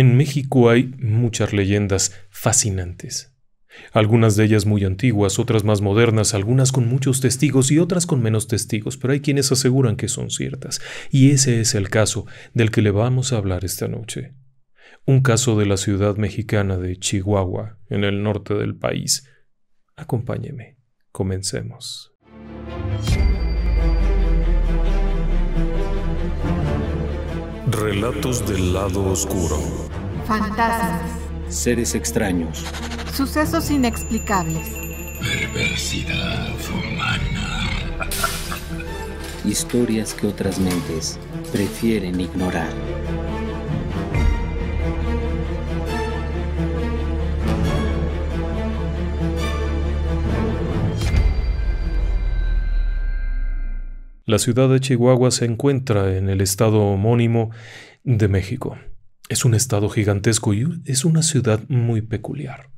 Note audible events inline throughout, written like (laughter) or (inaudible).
En México hay muchas leyendas fascinantes. Algunas de ellas muy antiguas, otras más modernas, algunas con muchos testigos y otras con menos testigos, pero hay quienes aseguran que son ciertas. Y ese es el caso del que le vamos a hablar esta noche. Un caso de la ciudad mexicana de Chihuahua, en el norte del país. Acompáñeme. Comencemos. Relatos del lado oscuro fantasmas, seres extraños, sucesos inexplicables, perversidad humana, historias que otras mentes prefieren ignorar. La ciudad de Chihuahua se encuentra en el estado homónimo de México. Es un estado gigantesco y es una ciudad muy peculiar.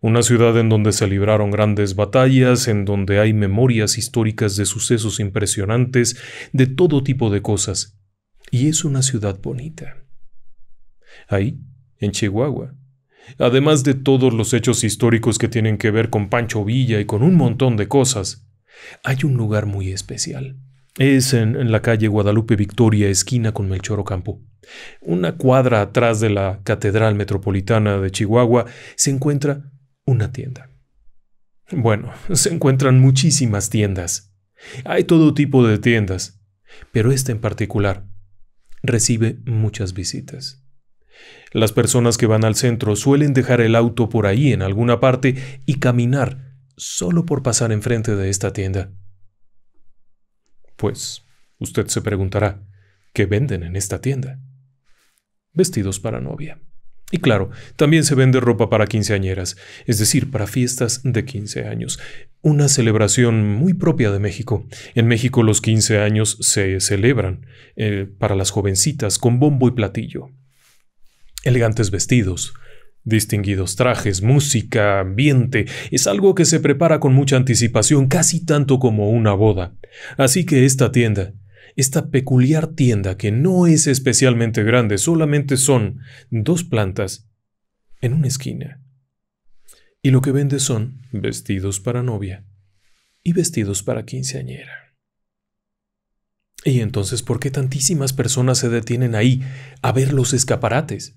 Una ciudad en donde se libraron grandes batallas, en donde hay memorias históricas de sucesos impresionantes, de todo tipo de cosas. Y es una ciudad bonita. Ahí, en Chihuahua, además de todos los hechos históricos que tienen que ver con Pancho Villa y con un montón de cosas, hay un lugar muy especial, es en, la calle Guadalupe Victoria, esquina con Melchor Ocampo. Una cuadra atrás de la Catedral Metropolitana de Chihuahua se encuentra una tienda. Bueno, (laughs) se encuentran muchísimas tiendas. Hay todo tipo de tiendas, pero esta en particular recibe muchas visitas. Las personas que van al centro suelen dejar el auto por ahí en alguna parte y caminar solo por pasar enfrente de esta tienda. Pues, usted se preguntará, ¿qué venden en esta tienda? Vestidos para novia. Y claro, también se vende ropa para quinceañeras, es decir, para fiestas de 15 años. Una celebración muy propia de México. En México los 15 años se celebran eh, para las jovencitas con bombo y platillo. Elegantes vestidos, Distinguidos trajes, música, ambiente, es algo que se prepara con mucha anticipación, casi tanto como una boda. Así que esta tienda, esta peculiar tienda que no es especialmente grande, solamente son dos plantas en una esquina. Y lo que vende son vestidos para novia y vestidos para quinceañera. ¿Y entonces por qué tantísimas personas se detienen ahí a ver los escaparates?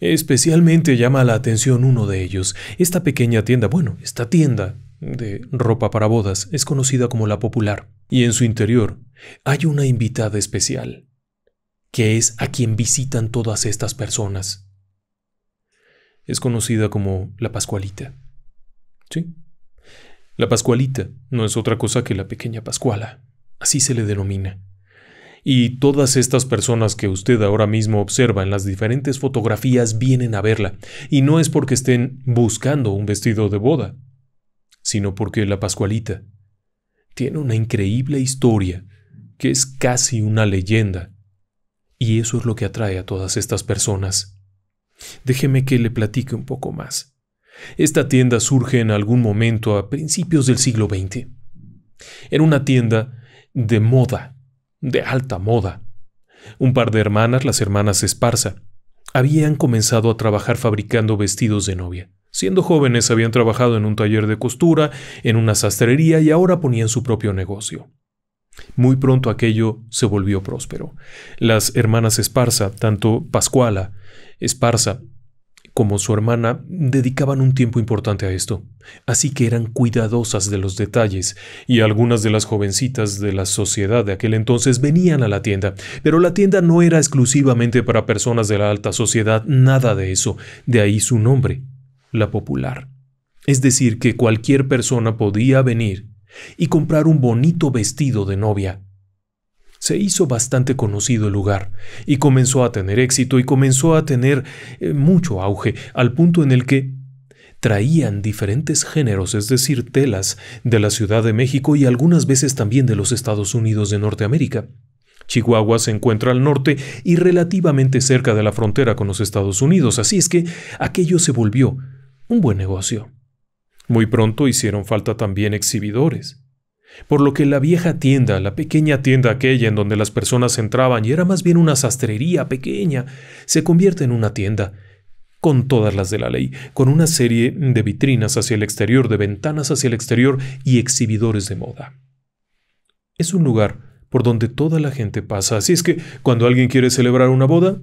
Especialmente llama la atención uno de ellos. Esta pequeña tienda, bueno, esta tienda de ropa para bodas es conocida como la popular, y en su interior hay una invitada especial, que es a quien visitan todas estas personas. Es conocida como la Pascualita. ¿Sí? La Pascualita no es otra cosa que la pequeña Pascuala, así se le denomina. Y todas estas personas que usted ahora mismo observa en las diferentes fotografías vienen a verla, y no es porque estén buscando un vestido de boda, sino porque la Pascualita tiene una increíble historia que es casi una leyenda, y eso es lo que atrae a todas estas personas. Déjeme que le platique un poco más. Esta tienda surge en algún momento a principios del siglo XX. Era una tienda de moda de alta moda. Un par de hermanas, las hermanas Esparza, habían comenzado a trabajar fabricando vestidos de novia. Siendo jóvenes habían trabajado en un taller de costura, en una sastrería y ahora ponían su propio negocio. Muy pronto aquello se volvió próspero. Las hermanas Esparza, tanto Pascuala Esparza como su hermana, dedicaban un tiempo importante a esto, así que eran cuidadosas de los detalles, y algunas de las jovencitas de la sociedad de aquel entonces venían a la tienda, pero la tienda no era exclusivamente para personas de la alta sociedad, nada de eso, de ahí su nombre, la popular. Es decir, que cualquier persona podía venir y comprar un bonito vestido de novia, se hizo bastante conocido el lugar, y comenzó a tener éxito y comenzó a tener eh, mucho auge, al punto en el que traían diferentes géneros, es decir, telas, de la Ciudad de México y algunas veces también de los Estados Unidos de Norteamérica. Chihuahua se encuentra al norte y relativamente cerca de la frontera con los Estados Unidos, así es que aquello se volvió un buen negocio. Muy pronto hicieron falta también exhibidores. Por lo que la vieja tienda, la pequeña tienda aquella en donde las personas entraban y era más bien una sastrería pequeña, se convierte en una tienda, con todas las de la ley, con una serie de vitrinas hacia el exterior, de ventanas hacia el exterior y exhibidores de moda. Es un lugar por donde toda la gente pasa, así es que cuando alguien quiere celebrar una boda,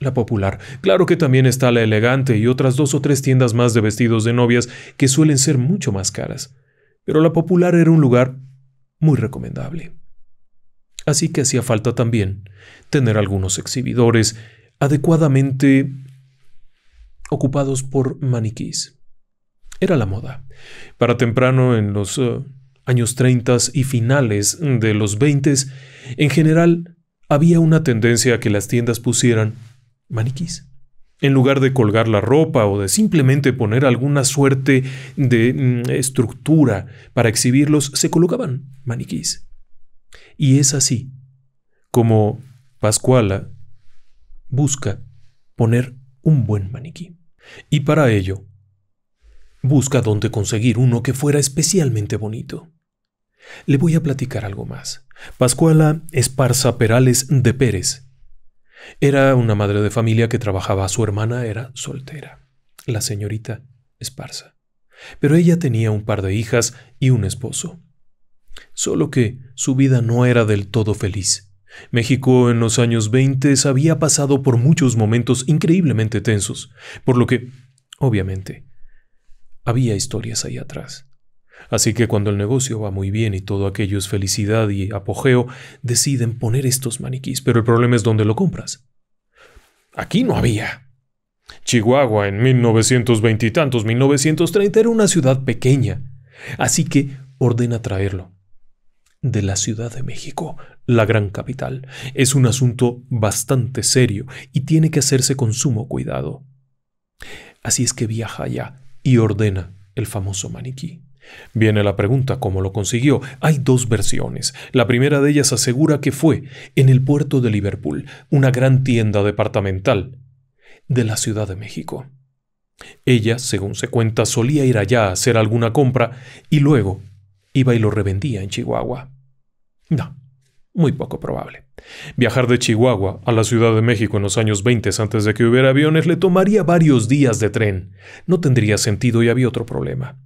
la popular. Claro que también está la elegante y otras dos o tres tiendas más de vestidos de novias que suelen ser mucho más caras. Pero la popular era un lugar muy recomendable. Así que hacía falta también tener algunos exhibidores adecuadamente ocupados por maniquís. Era la moda. Para temprano en los eh, años 30 y finales de los 20, en general había una tendencia a que las tiendas pusieran maniquís en lugar de colgar la ropa o de simplemente poner alguna suerte de mm, estructura para exhibirlos, se colocaban maniquís. Y es así como Pascuala busca poner un buen maniquí. Y para ello, busca dónde conseguir uno que fuera especialmente bonito. Le voy a platicar algo más. Pascuala Esparza Perales de Pérez era una madre de familia que trabajaba, su hermana era soltera, la señorita Esparza. Pero ella tenía un par de hijas y un esposo. Solo que su vida no era del todo feliz. México en los años 20 había pasado por muchos momentos increíblemente tensos, por lo que, obviamente, había historias ahí atrás. Así que cuando el negocio va muy bien y todo aquello es felicidad y apogeo, deciden poner estos maniquís, pero el problema es dónde lo compras. Aquí no había. Chihuahua en 1920 y tantos, 1930 era una ciudad pequeña. Así que ordena traerlo. De la Ciudad de México, la gran capital, es un asunto bastante serio y tiene que hacerse con sumo cuidado. Así es que viaja allá y ordena el famoso maniquí. Viene la pregunta, ¿cómo lo consiguió? Hay dos versiones. La primera de ellas asegura que fue en el puerto de Liverpool, una gran tienda departamental de la Ciudad de México. Ella, según se cuenta, solía ir allá a hacer alguna compra y luego iba y lo revendía en Chihuahua. No, muy poco probable. Viajar de Chihuahua a la Ciudad de México en los años 20 antes de que hubiera aviones le tomaría varios días de tren. No tendría sentido y había otro problema.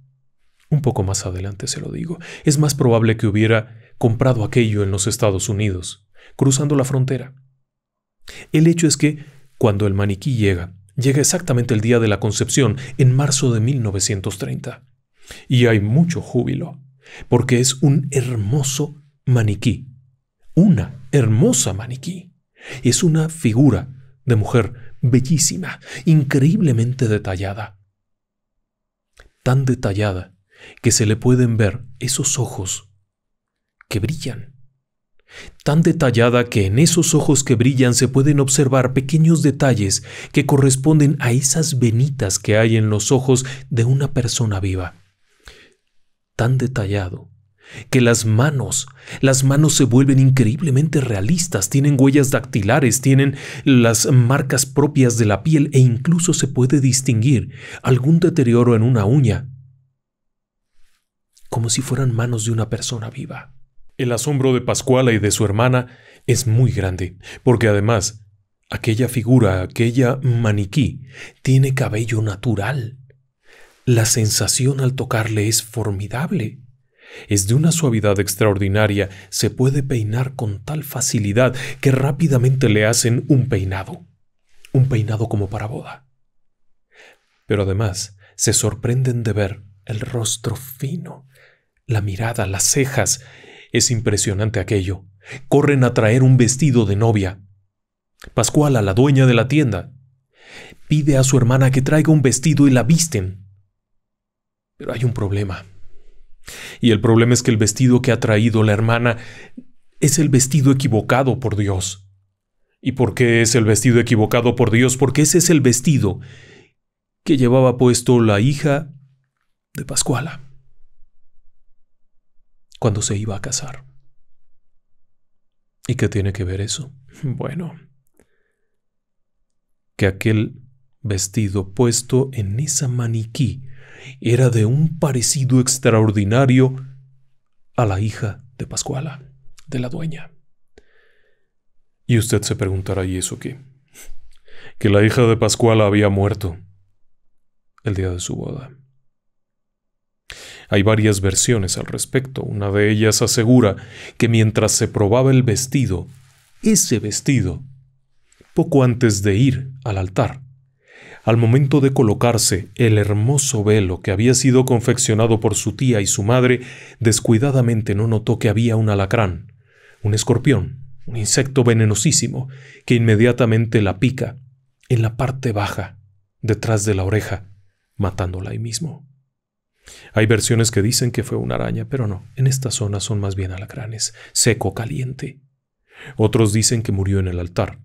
Un poco más adelante se lo digo. Es más probable que hubiera comprado aquello en los Estados Unidos, cruzando la frontera. El hecho es que, cuando el maniquí llega, llega exactamente el día de la concepción, en marzo de 1930. Y hay mucho júbilo, porque es un hermoso maniquí. Una hermosa maniquí. Es una figura de mujer bellísima, increíblemente detallada. Tan detallada que se le pueden ver esos ojos que brillan. Tan detallada que en esos ojos que brillan se pueden observar pequeños detalles que corresponden a esas venitas que hay en los ojos de una persona viva. Tan detallado que las manos, las manos se vuelven increíblemente realistas, tienen huellas dactilares, tienen las marcas propias de la piel e incluso se puede distinguir algún deterioro en una uña como si fueran manos de una persona viva. El asombro de Pascuala y de su hermana es muy grande, porque además, aquella figura, aquella maniquí, tiene cabello natural. La sensación al tocarle es formidable. Es de una suavidad extraordinaria, se puede peinar con tal facilidad que rápidamente le hacen un peinado, un peinado como para boda. Pero además, se sorprenden de ver el rostro fino, la mirada, las cejas. Es impresionante aquello. Corren a traer un vestido de novia. Pascuala, la dueña de la tienda, pide a su hermana que traiga un vestido y la visten. Pero hay un problema. Y el problema es que el vestido que ha traído la hermana es el vestido equivocado por Dios. ¿Y por qué es el vestido equivocado por Dios? Porque ese es el vestido que llevaba puesto la hija de Pascuala cuando se iba a casar. ¿Y qué tiene que ver eso? (laughs) Bueno, que aquel vestido puesto en esa maniquí era de un parecido extraordinario a la hija de Pascuala, de la dueña. Y usted se preguntará, ¿y eso qué? Que la hija de Pascuala había muerto el día de su boda. Hay varias versiones al respecto. Una de ellas asegura que mientras se probaba el vestido, ese vestido, poco antes de ir al altar, al momento de colocarse el hermoso velo que había sido confeccionado por su tía y su madre, descuidadamente no notó que había un alacrán, un escorpión, un insecto venenosísimo, que inmediatamente la pica en la parte baja, detrás de la oreja, matándola ahí mismo. Hay versiones que dicen que fue una araña, pero no, en esta zona son más bien alacranes, seco, caliente. Otros dicen que murió en el altar.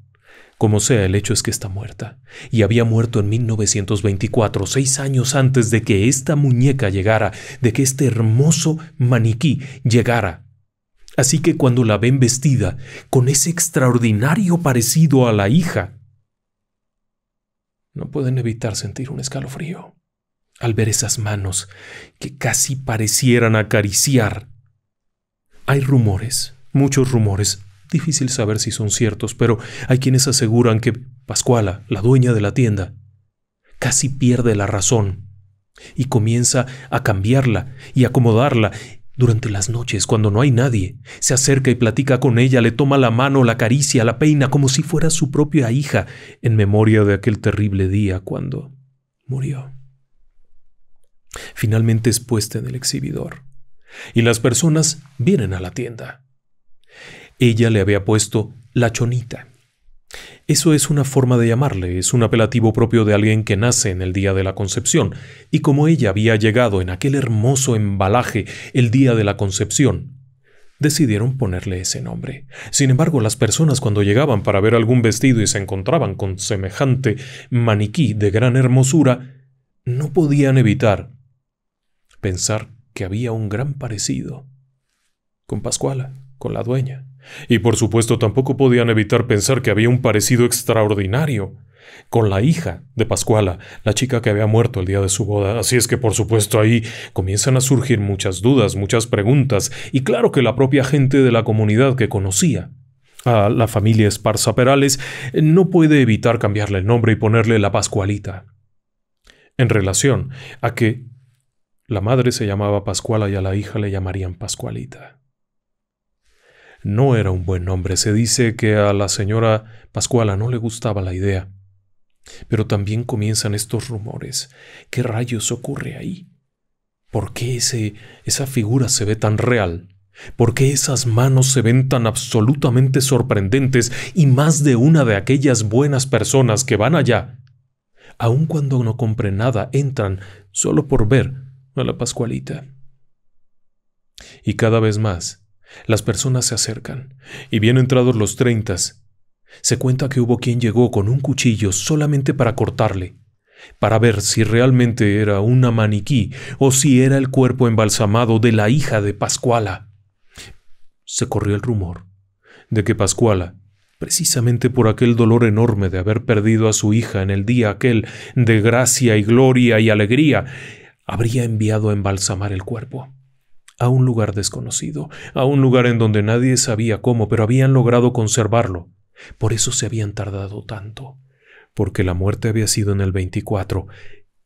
Como sea, el hecho es que está muerta, y había muerto en 1924, seis años antes de que esta muñeca llegara, de que este hermoso maniquí llegara. Así que cuando la ven vestida, con ese extraordinario parecido a la hija, no pueden evitar sentir un escalofrío al ver esas manos que casi parecieran acariciar. Hay rumores, muchos rumores, difícil saber si son ciertos, pero hay quienes aseguran que Pascuala, la dueña de la tienda, casi pierde la razón y comienza a cambiarla y acomodarla. Durante las noches, cuando no hay nadie, se acerca y platica con ella, le toma la mano, la acaricia, la peina, como si fuera su propia hija, en memoria de aquel terrible día cuando murió finalmente expuesta en el exhibidor. Y las personas vienen a la tienda. Ella le había puesto la chonita. Eso es una forma de llamarle, es un apelativo propio de alguien que nace en el día de la concepción, y como ella había llegado en aquel hermoso embalaje el día de la concepción, decidieron ponerle ese nombre. Sin embargo, las personas cuando llegaban para ver algún vestido y se encontraban con semejante maniquí de gran hermosura, no podían evitar pensar que había un gran parecido con Pascuala, con la dueña. Y por supuesto tampoco podían evitar pensar que había un parecido extraordinario con la hija de Pascuala, la chica que había muerto el día de su boda. Así es que por supuesto ahí comienzan a surgir muchas dudas, muchas preguntas, y claro que la propia gente de la comunidad que conocía a la familia Esparza Perales eh, no puede evitar cambiarle el nombre y ponerle la Pascualita. En relación a que la madre se llamaba Pascuala y a la hija le llamarían Pascualita. No era un buen nombre. Se dice que a la señora Pascuala no le gustaba la idea. Pero también comienzan estos rumores. ¿Qué rayos ocurre ahí? ¿Por qué ese, esa figura se ve tan real? ¿Por qué esas manos se ven tan absolutamente sorprendentes y más de una de aquellas buenas personas que van allá? Aun cuando no compren nada, entran solo por ver a la Pascualita. Y cada vez más, las personas se acercan, y bien entrados los treintas, se cuenta que hubo quien llegó con un cuchillo solamente para cortarle, para ver si realmente era una maniquí o si era el cuerpo embalsamado de la hija de Pascuala. Se corrió el rumor de que Pascuala, precisamente por aquel dolor enorme de haber perdido a su hija en el día aquel de gracia y gloria y alegría, habría enviado a embalsamar el cuerpo a un lugar desconocido, a un lugar en donde nadie sabía cómo, pero habían logrado conservarlo. Por eso se habían tardado tanto, porque la muerte había sido en el 24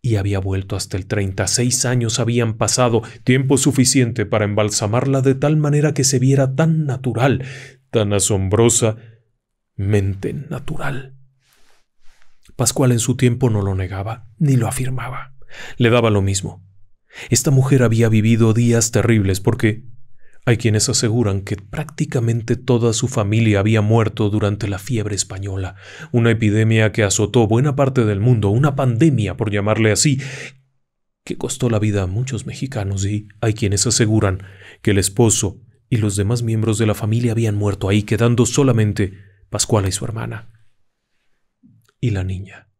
y había vuelto hasta el 36 años habían pasado, tiempo suficiente para embalsamarla de tal manera que se viera tan natural, tan asombrosa, mente natural. Pascual en su tiempo no lo negaba, ni lo afirmaba. Le daba lo mismo. Esta mujer había vivido días terribles porque hay quienes aseguran que prácticamente toda su familia había muerto durante la fiebre española, una epidemia que azotó buena parte del mundo, una pandemia, por llamarle así, que costó la vida a muchos mexicanos y hay quienes aseguran que el esposo y los demás miembros de la familia habían muerto ahí, quedando solamente Pascuala y su hermana. Y la niña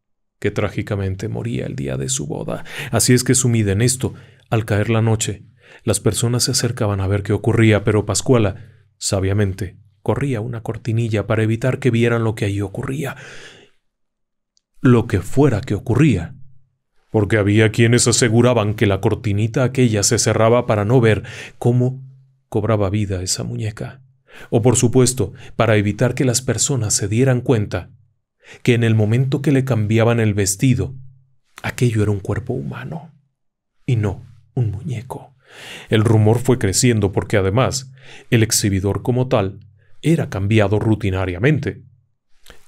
que trágicamente moría el día de su boda. Así es que sumida en esto, al caer la noche, las personas se acercaban a ver qué ocurría, pero Pascuala, sabiamente, corría una cortinilla para evitar que vieran lo que allí ocurría. Lo que fuera que ocurría. Porque había quienes aseguraban que la cortinita aquella se cerraba para no ver cómo cobraba vida esa muñeca. O por supuesto, para evitar que las personas se dieran cuenta que en el momento que le cambiaban el vestido, aquello era un cuerpo humano y no un muñeco. El rumor fue creciendo porque además el exhibidor como tal era cambiado rutinariamente.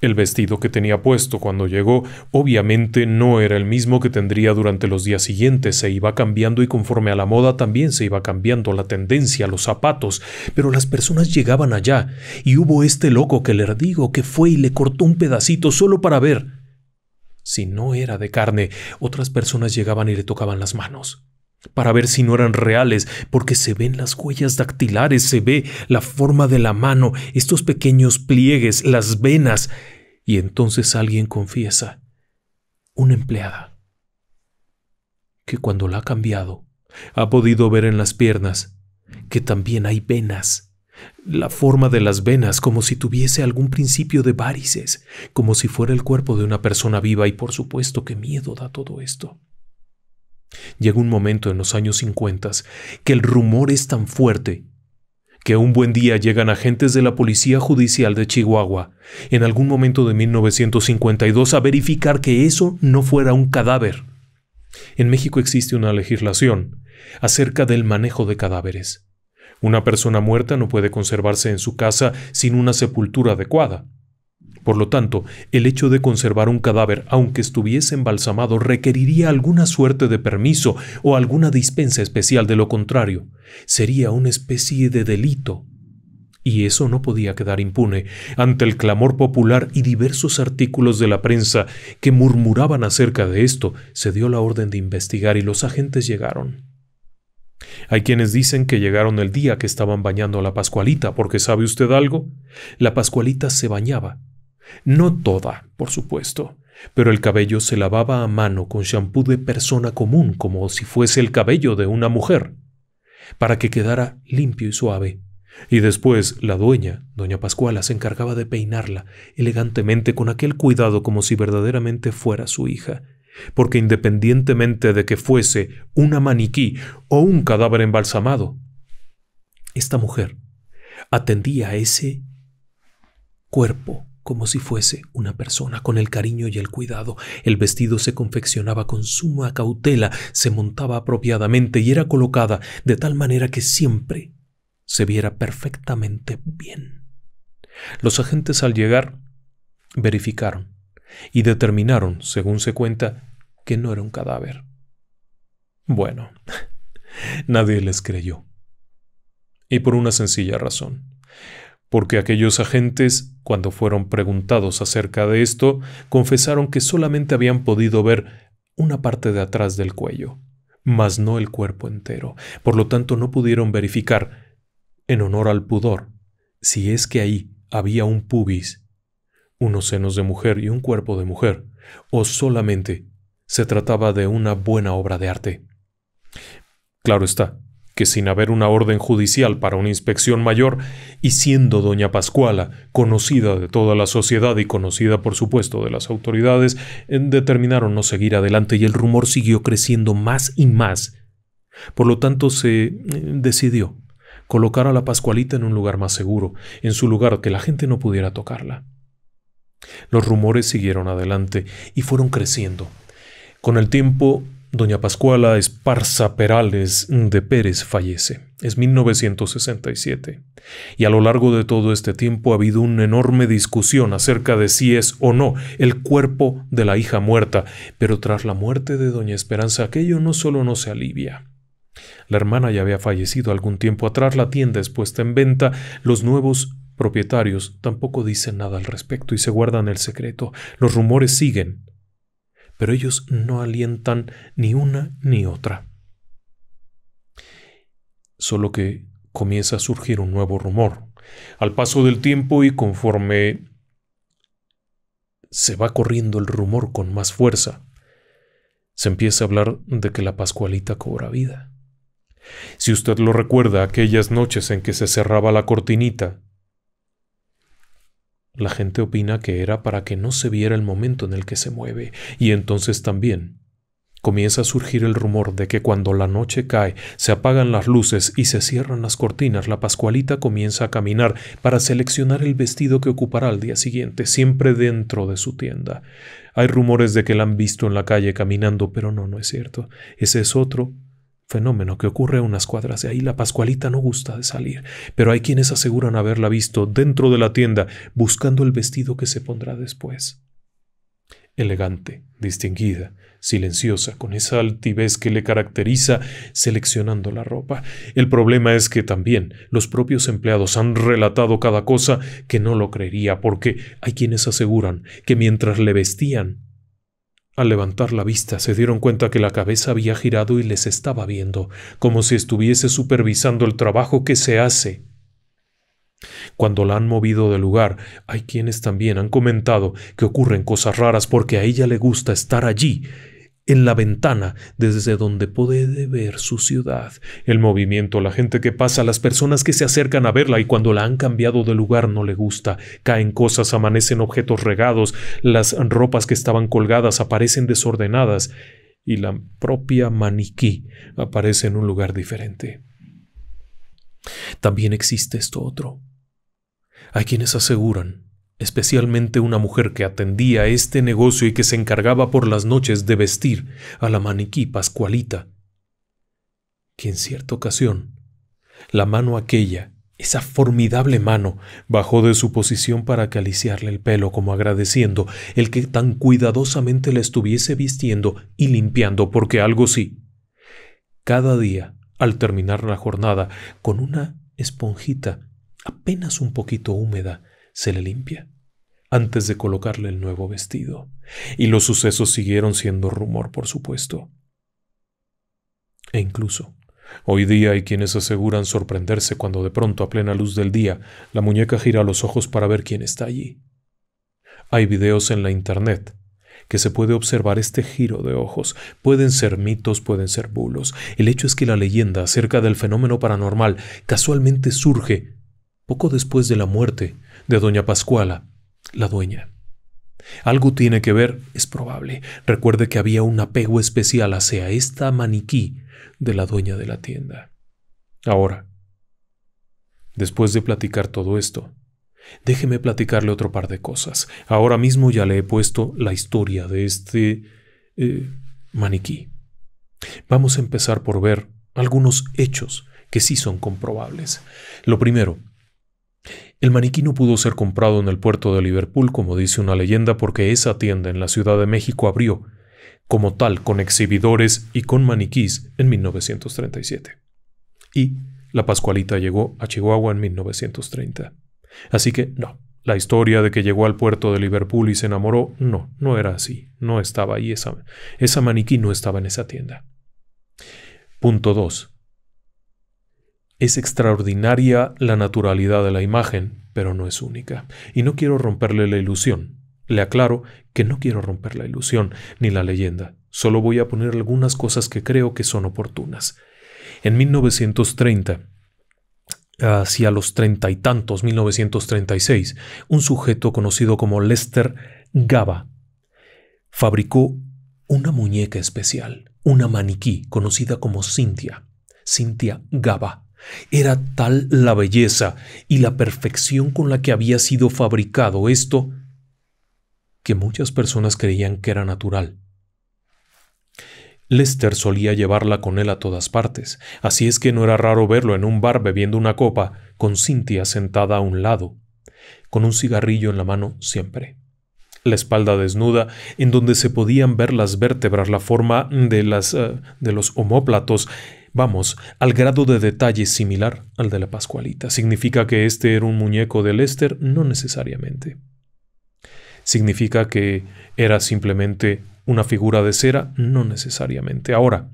El vestido que tenía puesto cuando llegó obviamente no era el mismo que tendría durante los días siguientes, se iba cambiando y conforme a la moda también se iba cambiando la tendencia, los zapatos, pero las personas llegaban allá y hubo este loco que le digo que fue y le cortó un pedacito solo para ver. Si no era de carne, otras personas llegaban y le tocaban las manos para ver si no eran reales, porque se ven las huellas dactilares, se ve la forma de la mano, estos pequeños pliegues, las venas, y entonces alguien confiesa, una empleada, que cuando la ha cambiado, ha podido ver en las piernas que también hay venas, la forma de las venas como si tuviese algún principio de varices, como si fuera el cuerpo de una persona viva y por supuesto que miedo da todo esto. Llega un momento en los años 50 que el rumor es tan fuerte que un buen día llegan agentes de la Policía Judicial de Chihuahua, en algún momento de 1952, a verificar que eso no fuera un cadáver. En México existe una legislación acerca del manejo de cadáveres. Una persona muerta no puede conservarse en su casa sin una sepultura adecuada. Por lo tanto, el hecho de conservar un cadáver, aunque estuviese embalsamado, requeriría alguna suerte de permiso o alguna dispensa especial, de lo contrario, sería una especie de delito. Y eso no podía quedar impune ante el clamor popular y diversos artículos de la prensa que murmuraban acerca de esto. Se dio la orden de investigar y los agentes llegaron. Hay quienes dicen que llegaron el día que estaban bañando a la Pascualita, porque ¿sabe usted algo? La Pascualita se bañaba, no toda, por supuesto, pero el cabello se lavaba a mano con champú de persona común como si fuese el cabello de una mujer, para que quedara limpio y suave. Y después la dueña, doña Pascuala, se encargaba de peinarla elegantemente con aquel cuidado como si verdaderamente fuera su hija, porque independientemente de que fuese una maniquí o un cadáver embalsamado, esta mujer atendía a ese cuerpo como si fuese una persona, con el cariño y el cuidado. El vestido se confeccionaba con suma cautela, se montaba apropiadamente y era colocada de tal manera que siempre se viera perfectamente bien. Los agentes al llegar verificaron y determinaron, según se cuenta, que no era un cadáver. Bueno, (laughs) nadie les creyó. Y por una sencilla razón porque aquellos agentes, cuando fueron preguntados acerca de esto, confesaron que solamente habían podido ver una parte de atrás del cuello, mas no el cuerpo entero, por lo tanto no pudieron verificar, en honor al pudor, si es que ahí había un pubis, unos senos de mujer y un cuerpo de mujer, o solamente se trataba de una buena obra de arte. Claro está, que sin haber una orden judicial para una inspección mayor, y siendo doña Pascuala conocida de toda la sociedad y conocida por supuesto de las autoridades, eh, determinaron no seguir adelante y el rumor siguió creciendo más y más. Por lo tanto, se eh, decidió colocar a la Pascualita en un lugar más seguro, en su lugar que la gente no pudiera tocarla. Los rumores siguieron adelante y fueron creciendo. Con el tiempo Doña Pascuala Esparza Perales de Pérez fallece. Es 1967. Y a lo largo de todo este tiempo ha habido una enorme discusión acerca de si es o no el cuerpo de la hija muerta. Pero tras la muerte de Doña Esperanza aquello no solo no se alivia. La hermana ya había fallecido algún tiempo atrás, la tienda es puesta en venta, los nuevos propietarios tampoco dicen nada al respecto y se guardan el secreto. Los rumores siguen pero ellos no alientan ni una ni otra. Solo que comienza a surgir un nuevo rumor. Al paso del tiempo y conforme se va corriendo el rumor con más fuerza, se empieza a hablar de que la Pascualita cobra vida. Si usted lo recuerda, aquellas noches en que se cerraba la cortinita la gente opina que era para que no se viera el momento en el que se mueve, y entonces también comienza a surgir el rumor de que cuando la noche cae, se apagan las luces y se cierran las cortinas, la Pascualita comienza a caminar para seleccionar el vestido que ocupará al día siguiente, siempre dentro de su tienda. Hay rumores de que la han visto en la calle caminando, pero no, no es cierto. Ese es otro fenómeno que ocurre a unas cuadras de ahí. La Pascualita no gusta de salir, pero hay quienes aseguran haberla visto dentro de la tienda buscando el vestido que se pondrá después. Elegante, distinguida, silenciosa, con esa altivez que le caracteriza, seleccionando la ropa. El problema es que también los propios empleados han relatado cada cosa que no lo creería, porque hay quienes aseguran que mientras le vestían, al levantar la vista se dieron cuenta que la cabeza había girado y les estaba viendo, como si estuviese supervisando el trabajo que se hace. Cuando la han movido de lugar, hay quienes también han comentado que ocurren cosas raras porque a ella le gusta estar allí en la ventana desde donde puede ver su ciudad, el movimiento, la gente que pasa, las personas que se acercan a verla y cuando la han cambiado de lugar no le gusta, caen cosas, amanecen objetos regados, las ropas que estaban colgadas aparecen desordenadas y la propia maniquí aparece en un lugar diferente. También existe esto otro. Hay quienes aseguran especialmente una mujer que atendía este negocio y que se encargaba por las noches de vestir a la maniquí Pascualita, que en cierta ocasión, la mano aquella, esa formidable mano, bajó de su posición para caliciarle el pelo como agradeciendo el que tan cuidadosamente la estuviese vistiendo y limpiando, porque algo sí. Cada día, al terminar la jornada, con una esponjita apenas un poquito húmeda, se le limpia antes de colocarle el nuevo vestido. Y los sucesos siguieron siendo rumor, por supuesto. E incluso, hoy día hay quienes aseguran sorprenderse cuando de pronto a plena luz del día la muñeca gira los ojos para ver quién está allí. Hay videos en la Internet que se puede observar este giro de ojos. Pueden ser mitos, pueden ser bulos. El hecho es que la leyenda acerca del fenómeno paranormal casualmente surge poco después de la muerte de doña Pascuala, la dueña. Algo tiene que ver, es probable. Recuerde que había un apego especial hacia esta maniquí de la dueña de la tienda. Ahora, después de platicar todo esto, déjeme platicarle otro par de cosas. Ahora mismo ya le he puesto la historia de este eh, maniquí. Vamos a empezar por ver algunos hechos que sí son comprobables. Lo primero, el maniquí no pudo ser comprado en el puerto de Liverpool, como dice una leyenda, porque esa tienda en la Ciudad de México abrió, como tal, con exhibidores y con maniquís en 1937. Y la Pascualita llegó a Chihuahua en 1930. Así que no, la historia de que llegó al puerto de Liverpool y se enamoró, no, no era así, no estaba ahí, esa, esa maniquí no estaba en esa tienda. Punto 2. Es extraordinaria la naturalidad de la imagen, pero no es única. Y no quiero romperle la ilusión. Le aclaro que no quiero romper la ilusión ni la leyenda. Solo voy a poner algunas cosas que creo que son oportunas. En 1930, hacia los treinta y tantos, 1936, un sujeto conocido como Lester Gaba fabricó una muñeca especial, una maniquí conocida como Cynthia, Cynthia Gaba. Era tal la belleza y la perfección con la que había sido fabricado esto que muchas personas creían que era natural. Lester solía llevarla con él a todas partes, así es que no era raro verlo en un bar bebiendo una copa, con Cynthia sentada a un lado, con un cigarrillo en la mano siempre. La espalda desnuda, en donde se podían ver las vértebras, la forma de, las, eh, de los homóplatos, Vamos, al grado de detalle similar al de la Pascualita. ¿Significa que este era un muñeco de Lester? No necesariamente. ¿Significa que era simplemente una figura de cera? No necesariamente. Ahora,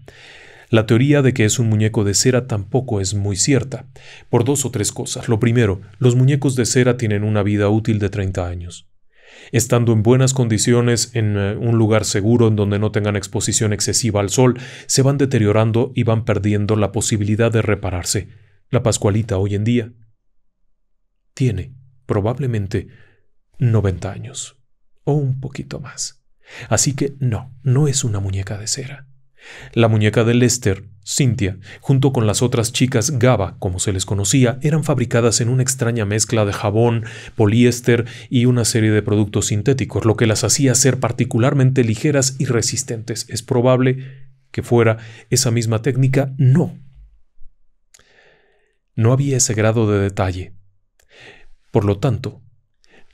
la teoría de que es un muñeco de cera tampoco es muy cierta, por dos o tres cosas. Lo primero, los muñecos de cera tienen una vida útil de 30 años estando en buenas condiciones, en eh, un lugar seguro, en donde no tengan exposición excesiva al sol, se van deteriorando y van perdiendo la posibilidad de repararse. La Pascualita hoy en día tiene, probablemente, 90 años, o un poquito más. Así que no, no es una muñeca de cera. La muñeca de Lester, Cynthia, junto con las otras chicas Gaba, como se les conocía, eran fabricadas en una extraña mezcla de jabón, poliéster y una serie de productos sintéticos, lo que las hacía ser particularmente ligeras y resistentes. Es probable que fuera esa misma técnica, no. No había ese grado de detalle. Por lo tanto,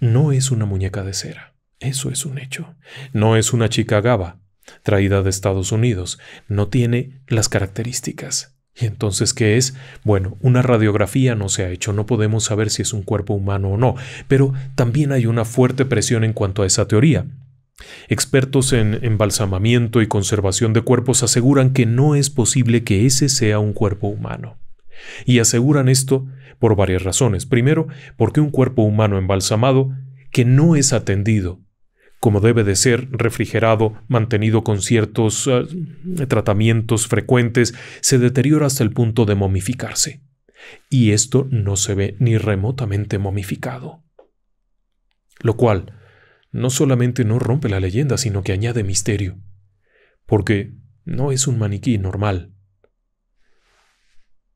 no es una muñeca de cera. Eso es un hecho. No es una chica Gaba traída de Estados Unidos, no tiene las características. ¿Y entonces qué es? Bueno, una radiografía no se ha hecho, no podemos saber si es un cuerpo humano o no, pero también hay una fuerte presión en cuanto a esa teoría. Expertos en embalsamamiento y conservación de cuerpos aseguran que no es posible que ese sea un cuerpo humano. Y aseguran esto por varias razones. Primero, porque un cuerpo humano embalsamado que no es atendido como debe de ser, refrigerado, mantenido con ciertos eh, tratamientos frecuentes, se deteriora hasta el punto de momificarse. Y esto no se ve ni remotamente momificado. Lo cual no solamente no rompe la leyenda, sino que añade misterio. Porque no es un maniquí normal.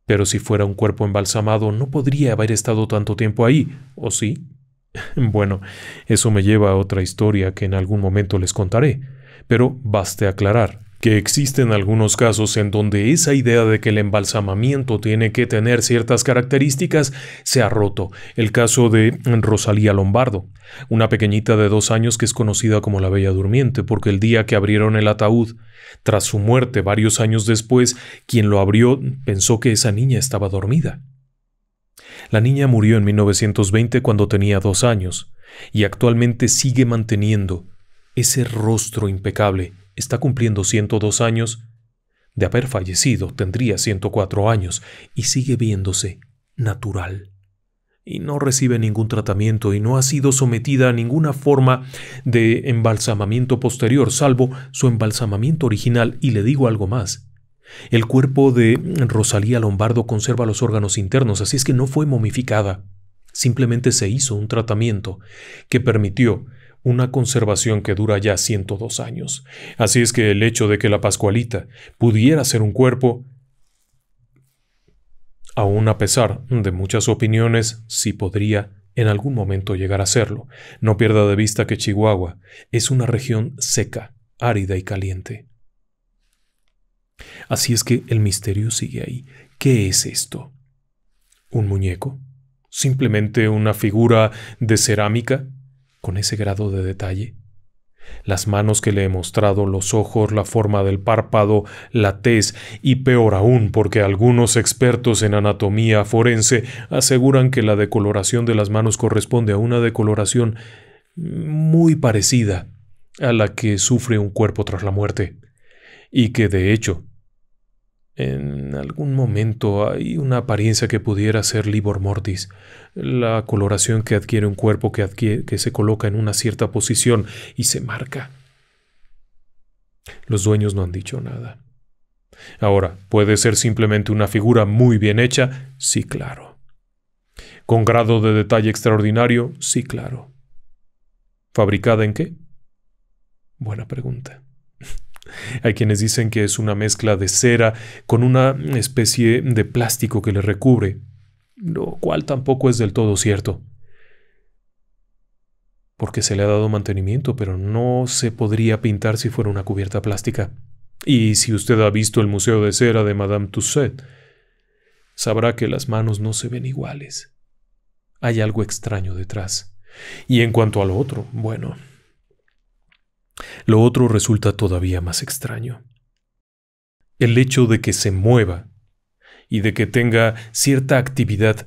Pero si fuera un cuerpo embalsamado, no podría haber estado tanto tiempo ahí, ¿o sí? (laughs) Bueno, eso me lleva a otra historia que en algún momento les contaré, pero baste aclarar que existen algunos casos en donde esa idea de que el embalsamamiento tiene que tener ciertas características se ha roto. El caso de Rosalía Lombardo, una pequeñita de dos años que es conocida como la Bella Durmiente, porque el día que abrieron el ataúd, tras su muerte varios años después, quien lo abrió pensó que esa niña estaba dormida. La niña murió en 1920 cuando tenía dos años y actualmente sigue manteniendo ese rostro impecable. Está cumpliendo 102 años. De haber fallecido tendría 104 años y sigue viéndose natural. Y no recibe ningún tratamiento y no ha sido sometida a ninguna forma de embalsamamiento posterior, salvo su embalsamamiento original. Y le digo algo más. El cuerpo de Rosalía Lombardo conserva los órganos internos, así es que no fue momificada. Simplemente se hizo un tratamiento que permitió una conservación que dura ya 102 años. Así es que el hecho de que la Pascualita pudiera ser un cuerpo, aún a pesar de muchas opiniones, sí podría en algún momento llegar a serlo. No pierda de vista que Chihuahua es una región seca, árida y caliente. Así es que el misterio sigue ahí. ¿Qué es esto? ¿Un muñeco? ¿Simplemente una figura de cerámica? ¿Con ese grado de detalle? Las manos que le he mostrado, los ojos, la forma del párpado, la tez, y peor aún porque algunos expertos en anatomía forense aseguran que la decoloración de las manos corresponde a una decoloración muy parecida a la que sufre un cuerpo tras la muerte, y que de hecho en algún momento hay una apariencia que pudiera ser libor mortis, la coloración que adquiere un cuerpo que, que se coloca en una cierta posición y se marca. Los dueños no han dicho nada. Ahora, ¿puede ser simplemente una figura muy bien hecha? Sí, claro. ¿Con grado de detalle extraordinario? Sí, claro. ¿Fabricada en qué? Buena pregunta. Hay quienes dicen que es una mezcla de cera con una especie de plástico que le recubre, lo cual tampoco es del todo cierto. Porque se le ha dado mantenimiento, pero no se podría pintar si fuera una cubierta plástica. Y si usted ha visto el Museo de Cera de Madame Tussaud, sabrá que las manos no se ven iguales. Hay algo extraño detrás. Y en cuanto al otro, bueno, lo otro resulta todavía más extraño. El hecho de que se mueva y de que tenga cierta actividad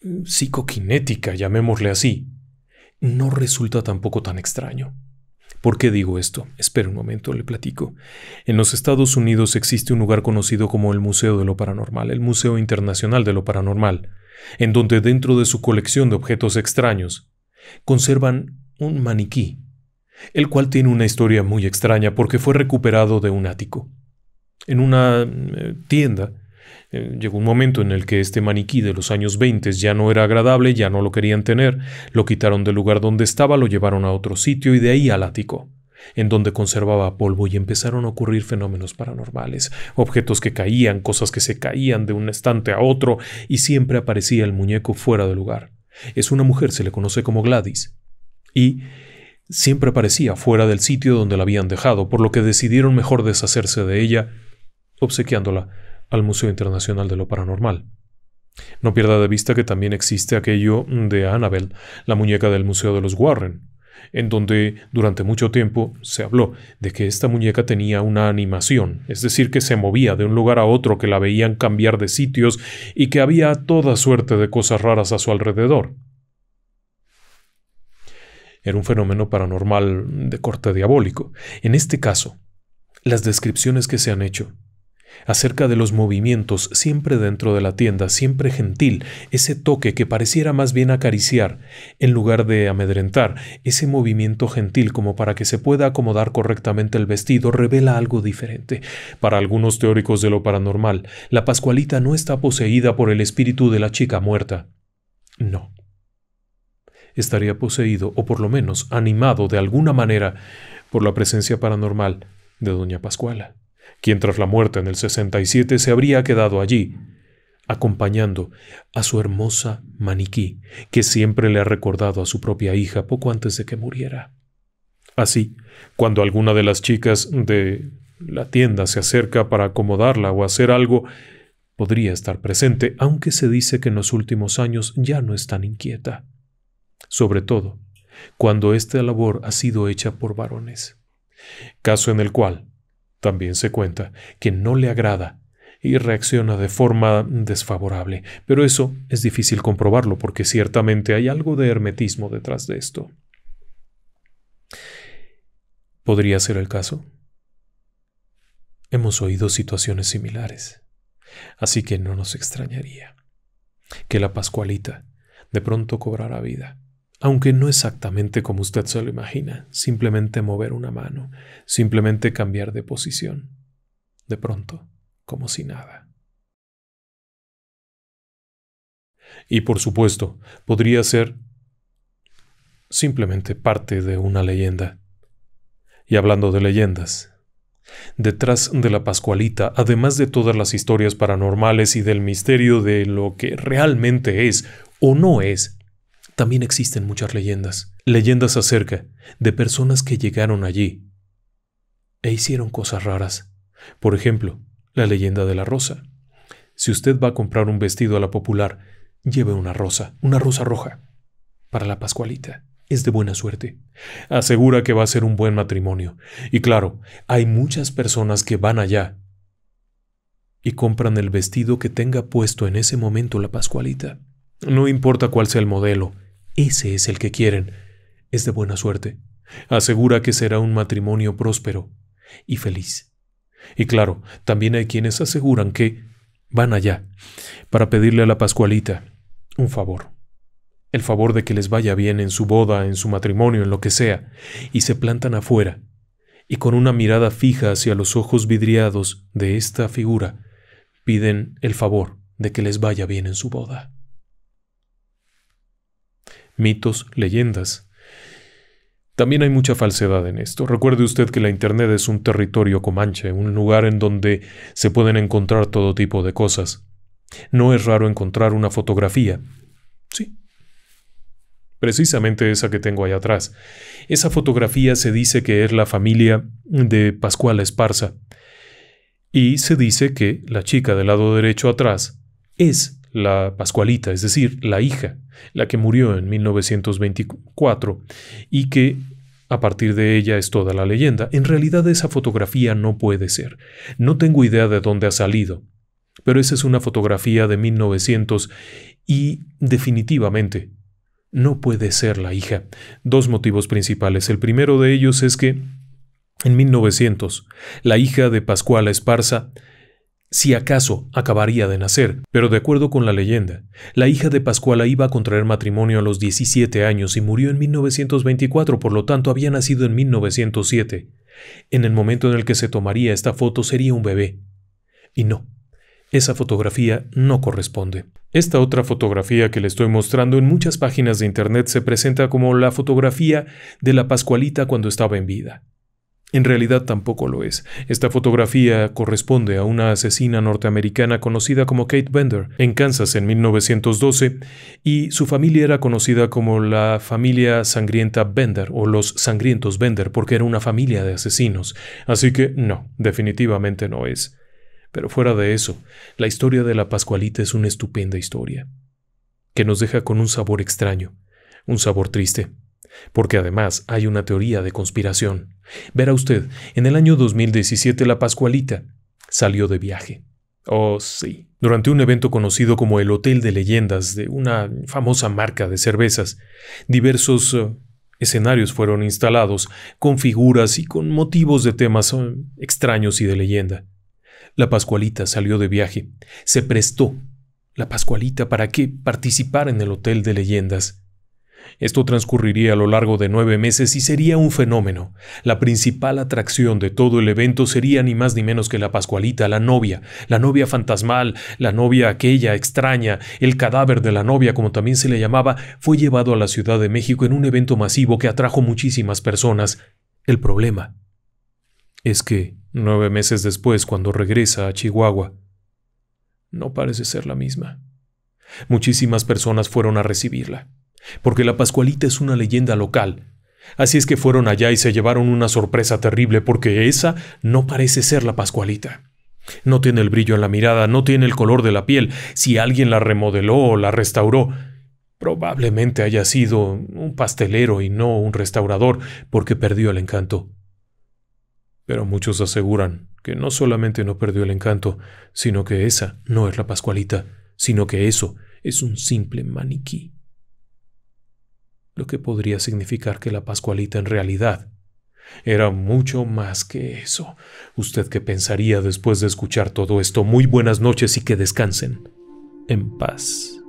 eh, psicoquinética, llamémosle así, no resulta tampoco tan extraño. ¿Por qué digo esto? Espera un momento, le platico. En los Estados Unidos existe un lugar conocido como el Museo de lo Paranormal, el Museo Internacional de lo Paranormal, en donde dentro de su colección de objetos extraños conservan un maniquí el cual tiene una historia muy extraña porque fue recuperado de un ático. En una eh, tienda eh, llegó un momento en el que este maniquí de los años 20 ya no era agradable, ya no lo querían tener, lo quitaron del lugar donde estaba, lo llevaron a otro sitio y de ahí al ático en donde conservaba polvo y empezaron a ocurrir fenómenos paranormales, objetos que caían, cosas que se caían de un estante a otro y siempre aparecía el muñeco fuera de lugar. Es una mujer, se le conoce como Gladys, y siempre parecía fuera del sitio donde la habían dejado, por lo que decidieron mejor deshacerse de ella, obsequiándola al Museo Internacional de lo Paranormal. No pierda de vista que también existe aquello de Annabel, la muñeca del Museo de los Warren, en donde durante mucho tiempo se habló de que esta muñeca tenía una animación, es decir, que se movía de un lugar a otro, que la veían cambiar de sitios y que había toda suerte de cosas raras a su alrededor. Era un fenómeno paranormal de corte diabólico. En este caso, las descripciones que se han hecho acerca de los movimientos siempre dentro de la tienda, siempre gentil, ese toque que pareciera más bien acariciar en lugar de amedrentar, ese movimiento gentil como para que se pueda acomodar correctamente el vestido revela algo diferente. Para algunos teóricos de lo paranormal, la Pascualita no está poseída por el espíritu de la chica muerta. No estaría poseído o por lo menos animado de alguna manera por la presencia paranormal de doña Pascuala, quien tras la muerte en el 67 se habría quedado allí, acompañando a su hermosa maniquí, que siempre le ha recordado a su propia hija poco antes de que muriera. Así, cuando alguna de las chicas de la tienda se acerca para acomodarla o hacer algo, podría estar presente, aunque se dice que en los últimos años ya no es tan inquieta sobre todo cuando esta labor ha sido hecha por varones, caso en el cual también se cuenta que no le agrada y reacciona de forma desfavorable, pero eso es difícil comprobarlo porque ciertamente hay algo de hermetismo detrás de esto. ¿Podría ser el caso? Hemos oído situaciones similares, así que no nos extrañaría que la Pascualita de pronto cobrara vida aunque no exactamente como usted se lo imagina, simplemente mover una mano, simplemente cambiar de posición, de pronto, como si nada. Y por supuesto, podría ser simplemente parte de una leyenda. Y hablando de leyendas, detrás de la Pascualita, además de todas las historias paranormales y del misterio de lo que realmente es o no es también existen muchas leyendas, leyendas acerca de personas que llegaron allí e hicieron cosas raras. Por ejemplo, la leyenda de la rosa. Si usted va a comprar un vestido a la popular, lleve una rosa, una rosa roja, para la Pascualita. Es de buena suerte. Asegura que va a ser un buen matrimonio. Y claro, hay muchas personas que van allá y compran el vestido que tenga puesto en ese momento la Pascualita. No importa cuál sea el modelo, ese es el que quieren. Es de buena suerte. Asegura que será un matrimonio próspero y feliz. Y claro, también hay quienes aseguran que van allá para pedirle a la Pascualita un favor. El favor de que les vaya bien en su boda, en su matrimonio, en lo que sea, y se plantan afuera, y con una mirada fija hacia los ojos vidriados de esta figura, piden el favor de que les vaya bien en su boda mitos, leyendas. También hay mucha falsedad en esto. Recuerde usted que la Internet es un territorio comanche, un lugar en donde se pueden encontrar todo tipo de cosas. No es raro encontrar una fotografía. Sí. Precisamente esa que tengo allá atrás. Esa fotografía se dice que es la familia de Pascual Esparza. Y se dice que la chica del lado derecho atrás es la Pascualita, es decir, la hija, la que murió en 1924 y que a partir de ella es toda la leyenda. En realidad esa fotografía no puede ser. No tengo idea de dónde ha salido, pero esa es una fotografía de 1900 y definitivamente no puede ser la hija. Dos motivos principales. El primero de ellos es que en 1900 la hija de Pascual Esparza si acaso acabaría de nacer, pero de acuerdo con la leyenda, la hija de Pascuala iba a contraer matrimonio a los 17 años y murió en 1924, por lo tanto había nacido en 1907. En el momento en el que se tomaría esta foto sería un bebé. Y no, esa fotografía no corresponde. Esta otra fotografía que le estoy mostrando en muchas páginas de internet se presenta como la fotografía de la Pascualita cuando estaba en vida. En realidad tampoco lo es. Esta fotografía corresponde a una asesina norteamericana conocida como Kate Bender en Kansas en 1912 y su familia era conocida como la familia sangrienta Bender o los sangrientos Bender porque era una familia de asesinos. Así que no, definitivamente no es. Pero fuera de eso, la historia de la Pascualita es una estupenda historia, que nos deja con un sabor extraño, un sabor triste, porque además hay una teoría de conspiración. Verá usted, en el año 2017 la Pascualita salió de viaje. Oh, sí. Durante un evento conocido como el Hotel de Leyendas de una famosa marca de cervezas, diversos eh, escenarios fueron instalados con figuras y con motivos de temas eh, extraños y de leyenda. La Pascualita salió de viaje. Se prestó la Pascualita para qué? Participar en el Hotel de Leyendas. Esto transcurriría a lo largo de nueve meses y sería un fenómeno. La principal atracción de todo el evento sería ni más ni menos que la Pascualita, la novia, la novia fantasmal, la novia aquella extraña, el cadáver de la novia, como también se le llamaba, fue llevado a la Ciudad de México en un evento masivo que atrajo muchísimas personas. El problema es que, nueve meses después, cuando regresa a Chihuahua, no parece ser la misma. Muchísimas personas fueron a recibirla porque la Pascualita es una leyenda local. Así es que fueron allá y se llevaron una sorpresa terrible porque esa no parece ser la Pascualita. No tiene el brillo en la mirada, no tiene el color de la piel, si alguien la remodeló o la restauró. Probablemente haya sido un pastelero y no un restaurador, porque perdió el encanto. Pero muchos aseguran que no solamente no perdió el encanto, sino que esa no es la Pascualita, sino que eso es un simple maniquí lo que podría significar que la Pascualita en realidad era mucho más que eso. ¿Usted qué pensaría después de escuchar todo esto? Muy buenas noches y que descansen en paz.